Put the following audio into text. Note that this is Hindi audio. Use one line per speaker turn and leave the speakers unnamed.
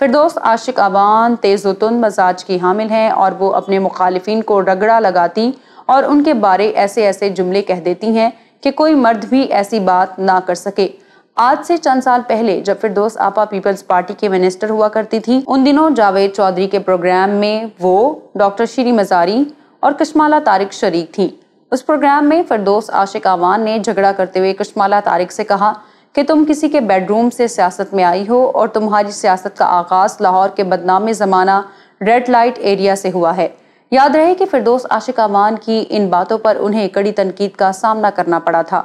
फिर दोस्त आशिक अबान तेज़ुतन मजाज की हामिल हैं और वो अपने मुखालफन को रगड़ा लगाती और उनके बारे ऐसे ऐसे जुमले कह देती हैं कि कोई मर्द भी ऐसी बात ना कर सके आज से चंद साल पहले जब फिर दोस्त आपा पीपल्स पार्टी के मिनिस्टर हुआ करती थी उन दिनों जावेद चौधरी के प्रोग्राम में वो डॉक्टर श्री मजारी और कश्माला तारिक शरीक थी उस प्रोग्राम में फिरदोस आशिक आवान ने झगड़ा करते हुए कश्माला तारिक से कहा कि तुम किसी के बेडरूम से सियासत में आई हो और तुम्हारी सियासत का आगाज़ लाहौर के बदनाम ज़माना रेड लाइट एरिया से हुआ है याद रहे कि फिरदोस आशिक अवान की इन बातों पर उन्हें कड़ी तनकीद का सामना करना पड़ा था